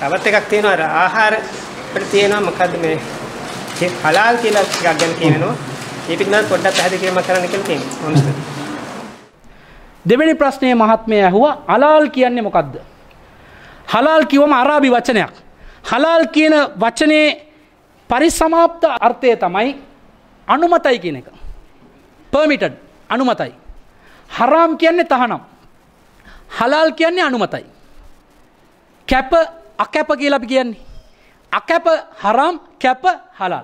තවත් එකක් තියෙනවා අර ආහාර වල තියෙනවා මොකද්ද මේ හලාල් කියලා එකක් ගැන කියනවා. ඒ පිටින්නම් පොඩ්ඩක් පැහැදිලි කිරීමක් කරන්න කියලා තියෙනවා. දෙවෙනි ප්‍රශ්නේ මහත්මයා ඇහුවා අලාල් කියන්නේ මොකද්ද? හලාල් කිව්වම අරාබි වචනයක්. හලාල් කියන වචනේ පරිසමාප්ත අර්ථය තමයි අනුමතයි කියන එක. පර්මිටඩ් අනුමතයි. හරාම් කියන්නේ තහනම්. හලාල් කියන්නේ අනුමතයි. කැප අකැප කියලා අපි කියන්නේ. අකැප හරම් කැප හලල්.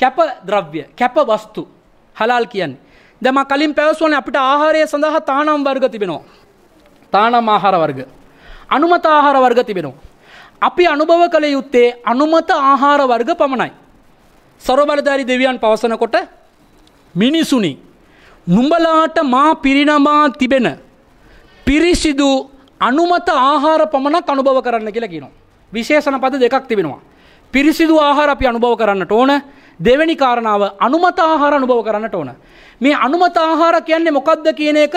කැප ද්‍රව්‍ය කැප වස්තු හලල් කියන්නේ. දැන් මම කලින් පැවසුවානේ අපිට ආහාරය සඳහා තානම් වර්ග තිබෙනවා. තානම් ආහාර වර්ග. අනුමත ආහාර වර්ග තිබෙනවා. අපි අනුභව කළ යුත්තේ අනුමත ආහාර වර්ග පමණයි. සරබලධාරි දෙවියන් පවසනකොට මිනිසුනි නුඹලාට මා පිරිනමා තිබෙන පිරිසිදු අනුමත ආහාර පමණක් අනුභව කරන්න කියලා කියනවා. විශේෂණ පද දෙකක් තිබෙනවා. පිරිසිදු ආහාර අපි අනුභව කරන්නට ඕන. දෙවැනි කාරණාව අනුමත ආහාර අනුභව කරන්නට ඕන. මේ අනුමත ආහාර කියන්නේ මොකක්ද කියන එක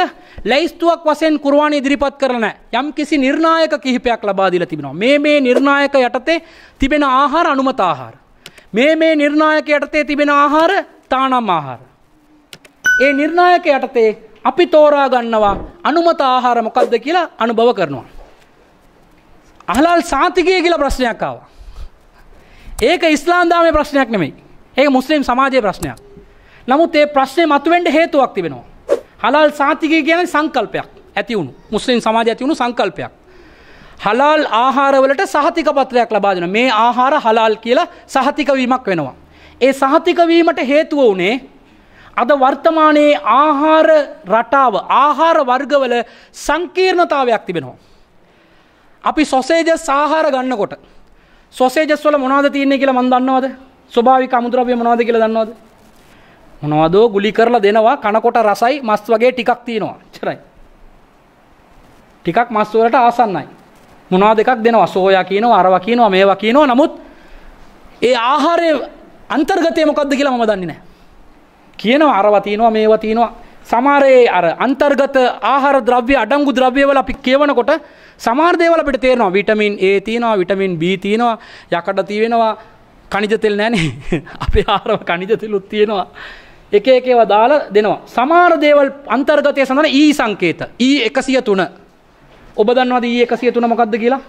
ලැයිස්තුවක් වශයෙන් කුර්ආන ඉදිරිපත් කරන යම් කිසි නිර්ණායක කිහිපයක් ලබා දීලා තිබෙනවා. මේ මේ නිර්ණායක යටතේ තිබෙන ආහාර අනුමත ආහාර. මේ මේ නිර්ණායක යටතේ තිබෙන ආහාර තානම් ආහාර. ඒ නිර්ණායක යටතේ අපි තෝරා ගන්නවා අනුමත ආහාර මොකක්ද කියලා අනුභව කරනවා. අහලල් සාතිකය කියලා ප්‍රශ්නයක් ආවා. ඒක ඉස්ලාම් දාමේ ප්‍රශ්නයක් නෙමෙයි. ඒක මුස්ලිම් සමාජයේ ප්‍රශ්නයක්. නමුත් ඒ ප්‍රශ්නේ මතුවෙන්න හේතුවක් තිබෙනවා. හලාල් සාතිකය කියන්නේ සංකල්පයක් ඇති වුණු මුස්ලිම් සමාජය ඇති වුණු සංකල්පයක්. හලාල් ආහාරවලට සහතික පත්‍රයක් ලබා දෙනවා. මේ ආහාර හලාල් කියලා සහතික වීමක් වෙනවා. ඒ සහතික වීමට හේතුව උනේ අද වර්තමානයේ ආහාර රටාව ආහාර වර්ගවල සංකීර්ණතාවයක් තිබෙනවා. අපි සොසේජ සාහාර ගන්නකොට සොසේජස් වල මොනවද තියන්නේ කියලා මන් දන්නවද? ස්වභාවික අමුද්‍රව්‍ය මොනවද කියලා දන්නවද? මොනවදෝ ගුලි කරලා දෙනවා කනකොට රසයි මස් වගේ ටිකක් තියෙනවා. එච්චරයි. ටිකක් මස් වලට ආසන්නයි. මොනවා දෙකක් දෙනවා සෝයා කියනවා අරවා කියනවා මේවා කියනවා නමුත් ඒ ආහාරයේ අන්තර්ගතය මොකක්ද කියලා මම දන්නේ නැහැ. කියනවා අරව තියෙනවා මේව තියෙනවා සමාරයේ අර අන්තර්ගත ආහාර ද්‍රව්‍ය අඩංගු ද්‍රව්‍යවල අපි කියවනකොට සමහර දේවල් අපිට තේරෙනවා විටමින් A තියෙනවා විටමින් B තියෙනවා යකඩ තියෙනවා කනිජ තෙල් නැහනේ අපේ ආහාරව කනිජ තෙලුත් තියෙනවා එක එක ඒවා දාලා දෙනවා සමහර දේවල් අන්තර්ගතය සඳහන් E සංකේත E 103 ඔබ දන්නවද E 103 මොකද්ද කියලා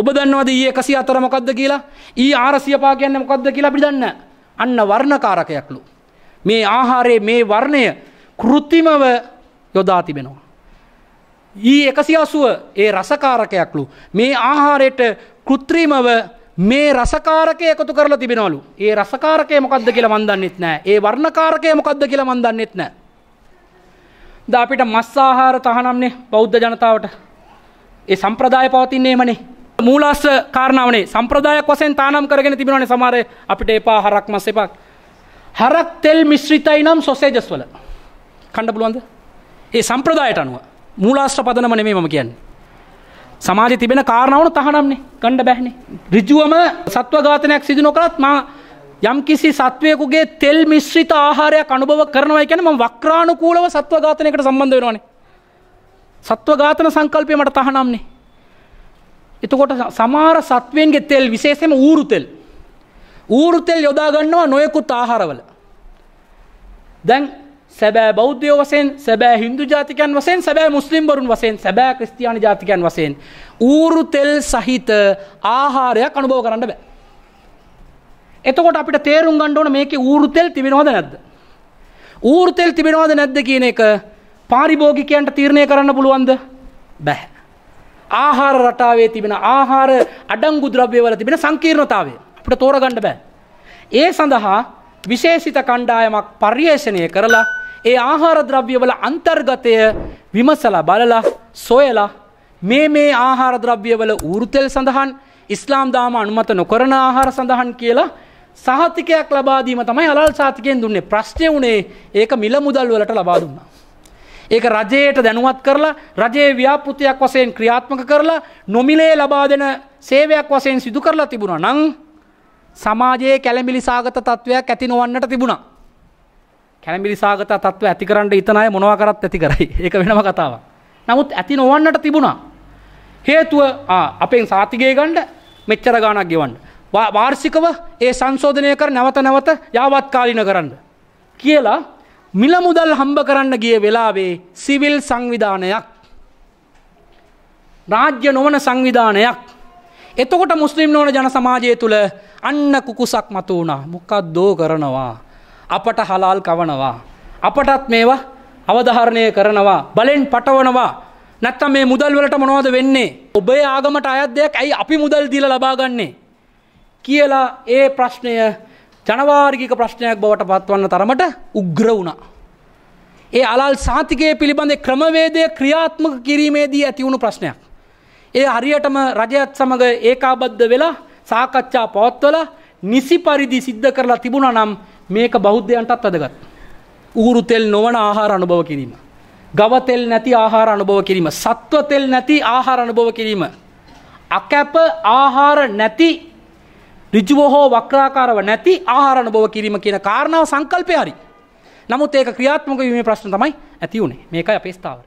ඔබ දන්නවද E 104 මොකද්ද කියලා E 405 කියන්නේ මොකද්ද කියලා අපි දන්නේ අන්න වර්ණකාරකයක්ලු මේ ආහාරයේ මේ වර්ණය කෘතිමව යොදා තිබෙනවා. ඊ එකසි අසුව ඒ රසකාරකයක්ලු මේ ආහාරයට කෘත්‍රීමව මේ රසකාරකය එකතු කරලා තිබෙනවලු. ඒ රසකාරකය මොකද්ද කියලා මන් දන්නෙත් නෑ. ඒ වර්ණකාරකය මොකද්ද කියලා මන් දන්නෙත් නෑ. ද අපිට මස් ආහාර තහනම්නේ බෞද්ධ ජනතාවට. ඒ සම්ප්‍රදාය පවතින්නේ එමනේ. මූලාශ්‍ර කාරණාවනේ සම්ප්‍රදායක් වශයෙන් තහනම් කරගෙන තිබෙනවනේ සමහර අපිට එපා හරක් මස් එපා හැරක් තෙල් මිශ්‍රිතයි නම් සොසේජස් වල කණ්ඩ පුළුවන්ද ඒ සම්ප්‍රදායට අනුව මූලාස්ත්‍ර පදනම නෙමේ මම කියන්නේ සමාජ තිබෙන කාරණාවන තහනම්නේ ගණ්ඩ බැහනේ ඍජුවම සත්ව ඝාතනයක් සිදු නොකළත් මා යම්කිසි සත්වයෙකුගේ තෙල් මිශ්‍රිත ආහාරයක් අනුභව කරනවා කියන්නේ මම වක්‍රානුකූලව සත්ව ඝාතනයකට සම්බන්ධ වෙනවනේ සත්ව ඝාතන සංකල්පය මට තහනම්නේ එතකොට සමහර සත්වයන්ගේ තෙල් විශේෂයෙන්ම ඌරු තෙල් ඌරුතෙල් යොදා ගන්නවා නොයෙකුත් ආහාරවල. දැන් සැබෑ බෞද්ධයෝ වශයෙන් සැබෑ හින්දු ජාතිකයන් වශයෙන් සැබෑ මුස්ලිම්වරුන් වශයෙන් සැබෑ ක්‍රිස්තියානි ජාතිකයන් වශයෙන් ඌරු තෙල් සහිත ආහාරයක් අනුභව කරන්න බෑ. එතකොට අපිට තේරුම් ගන්න ඕන මේකේ ඌරු තෙල් තිබෙනවද නැද්ද? ඌරු තෙල් තිබෙනවද නැද්ද කියන එක පාරිභෝගිකයන්ට තීරණය කරන්න පුළුවන්ද? බෑ. ආහාර රටාවේ තිබෙන ආහාර අඩංගු ද්‍රව්‍යවල තිබෙන සංකීර්ණතාවය අපිට තෝරගන්න බෑ. ඒ සඳහා විශේෂිත කණ්ඩායමක් පර්යේෂණය කරලා ඒ ආහාර ද්‍රව්‍යවල අන්තර්ගතය විමසලා බලලා සොයලා මේ මේ ආහාර ද්‍රව්‍යවල ඌරුතෙල් සඳහන් ඉස්ලාම් දාම අනුමත නොකරන ආහාර සඳහන් කියලා සහතිකයක් ලබා දීම තමයි අලල් සාතිකයෙන් දුන්නේ ප්‍රශ්නේ උනේ ඒක මිල මුදල් වලට ලබා දුන්නා. ඒක රජයට දැනුවත් කරලා රජයේ ව්‍යාපෘතියක් වශයෙන් ක්‍රියාත්මක කරලා නොමිලේ ලබා දෙන සේවයක් වශයෙන් සිදු කරලා තිබුණා. නම් සමාජයේ කැළඹිලි සාගත තත්ත්වයක් ඇති නොවන්නට තිබුණා. කැළඹිලි සාගත තත්ත්ව ඇති කරන්න ඉතන අය මොනවා කරත් ඇති කරයි. ඒක වෙනම කතාවක්. නමුත් ඇති නොවන්නට තිබුණා. හේතුව අපෙන් සාතිකය ගණ්ඩ මෙච්චර ගානක් ගෙවන්න. වාර්ෂිකව ඒ සංශෝධනය කර නැවත නැවත යාවත්කාලින කරන්න. කියලා මිල මුදල් හම්බ කරන්න ගිය වෙලාවේ සිවිල් සංවිධානයක් රාජ්‍ය නොවන සංවිධානයක් එතකොට මුස්ලිම් නොවන ජන සමාජය තුළ අන්න කුකුසක් මතු වුණා මොකක් දෝ කරනවා. අපට හලාල් කවනවා. අපටත් මේවා අවධාරණය කරනවා. බලෙන් පටවනවා. නැත්තම් මේ මුදල් වලට මොනවද වෙන්නේ. ඔබේ ආගමට අයත් දෙයක් ඇයි අපි මුදල් දීල ලබාගන්නේ. කියලා ඒ ප්‍රශ්නය ජනවාර්ගික ප්‍රශ්නයක් බවට පත්වන්න තරමට උග්‍ර වුණා. ඒ අලල් සාතිකයේ පිළිබඳ ක්‍රමවේදය ක්‍රියාත්මක කිරීමේදී ඇතිවුණු ප්‍රශ්නයක්. ඒ හරියටම රජයත් සමඟ ඒකාබද්ධ වෙලා සාකච්ඡා පවත්වලා නිසි පරිදි සිද්ධ කරලා තිබුණා නම් මේක බෞද්ධයන්ටත් වැදගත්. ඌරු තෙල් නොවන ආහාර අනුභව කිරීම. ගව තෙල් නැති ආහාර අනුභව කිරීම. සත්ව තෙල් නැති ආහාර අනුභව කිරීම. අකැප ආහාර නැති ඍජුව හෝ වක්‍රාකාරව නැති ආහාර අනුභව කිරීම කියන කාරණාව සංකල්පය හරි. නමුත් ඒක ක්‍රියාත්මක වීමේ ප්‍රශ්න තමයි ඇති උනේ. මේකයි අපේ ස්ථාවර.